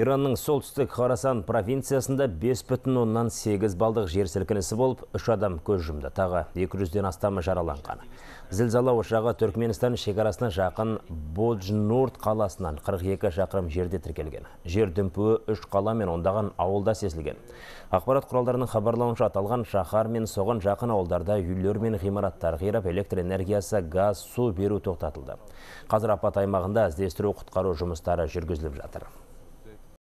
Иранның солтүстік Харасан провинциясында оннан 5,8 балдық жер сілкінісі болып, үш адам көз жұмды, тағы 200-ден астамы жараланған. Зілзала ошағы Түркменістан шекарасына жақын Боджнурт қаласынан 42 шақырым жерде тіркелген. Жер дүмпуі үш қала мен ондаған ауылда сезілген. Ақпарат құралдарының хабарлауынша аталған шаһар мен соған жақын ауылдарда үйлер мен ғимараттар қирап, электр энергиясы, газ, су беру тоқтатылды. Қазір апат аймағында іздестіру құтқару жұмыстары жүргізіліп жатыр.